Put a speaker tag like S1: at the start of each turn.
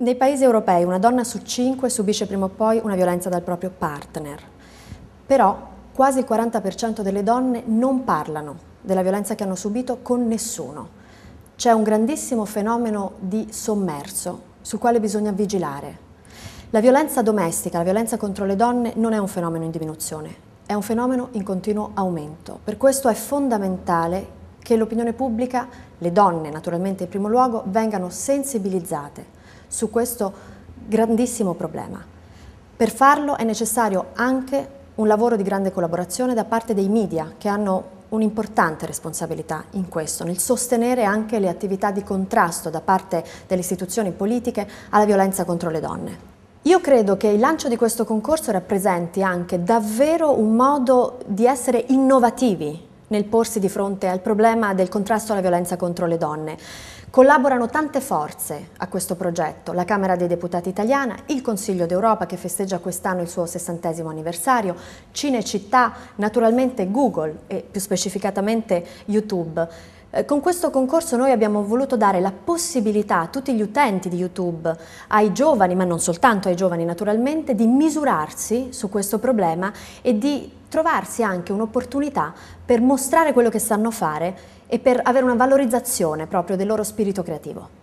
S1: Nei paesi europei una donna su cinque subisce prima o poi una violenza dal proprio partner, però quasi il 40% delle donne non parlano della violenza che hanno subito con nessuno. C'è un grandissimo fenomeno di sommerso sul quale bisogna vigilare. La violenza domestica, la violenza contro le donne non è un fenomeno in diminuzione, è un fenomeno in continuo aumento. Per questo è fondamentale che l'opinione pubblica, le donne naturalmente in primo luogo, vengano sensibilizzate su questo grandissimo problema. Per farlo è necessario anche un lavoro di grande collaborazione da parte dei media che hanno un'importante responsabilità in questo, nel sostenere anche le attività di contrasto da parte delle istituzioni politiche alla violenza contro le donne. Io credo che il lancio di questo concorso rappresenti anche davvero un modo di essere innovativi nel porsi di fronte al problema del contrasto alla violenza contro le donne. Collaborano tante forze a questo progetto, la Camera dei Deputati italiana, il Consiglio d'Europa che festeggia quest'anno il suo sessantesimo anniversario, Cinecittà, naturalmente Google e più specificatamente YouTube. Eh, con questo concorso noi abbiamo voluto dare la possibilità a tutti gli utenti di YouTube, ai giovani, ma non soltanto ai giovani naturalmente, di misurarsi su questo problema e di trovarsi anche un'opportunità per mostrare quello che sanno fare e per avere una valorizzazione proprio del loro spirito creativo.